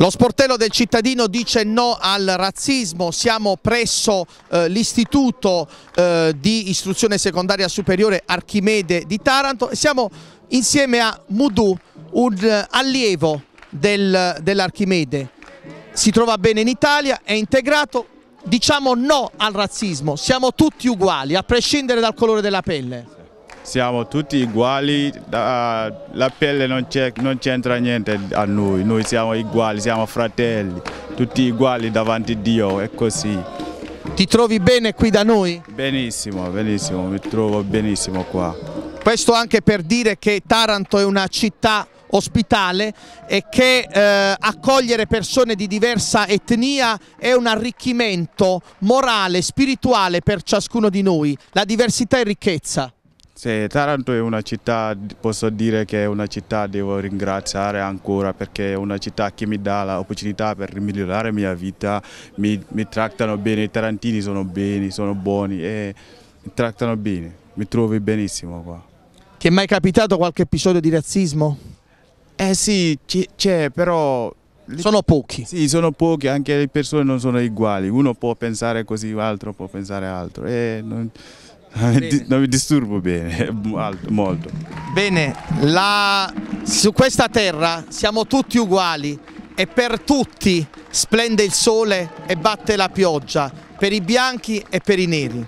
Lo sportello del cittadino dice no al razzismo, siamo presso eh, l'istituto eh, di istruzione secondaria superiore Archimede di Taranto e siamo insieme a Mudu, un eh, allievo del, dell'Archimede. Si trova bene in Italia, è integrato, diciamo no al razzismo, siamo tutti uguali a prescindere dal colore della pelle siamo tutti uguali, la pelle non, c'entra niente a noi, noi siamo uguali, siamo fratelli, tutti uguali davanti a Dio, è così. Ti trovi bene qui da noi? Benissimo, benissimo, mi trovo benissimo qua. Questo anche per dire che Taranto è una città ospitale e che eh, accogliere persone di diversa etnia è un arricchimento morale, spirituale per ciascuno di noi. La diversità è ricchezza. Sì, Taranto è una città, posso dire che è una città che devo ringraziare ancora perché è una città che mi dà l'opportunità per migliorare la mia vita, mi, mi, trattano bene, i tarantini sono beni, sono buoni e mi trattano bene, mi trovo benissimo qua. Ti è mai capitato qualche episodio di razzismo? Eh sì, c'è, però sono pochi. Sì, sono pochi, anche le persone non sono uguali. Uno può pensare così, l'altro può pensare altro. E non, Ah, bene. Non mi disturbo bene, molto. Bene, la... su questa terra siamo tutti uguali e per tutti splende il sole e batte la pioggia, per i bianchi e per i neri.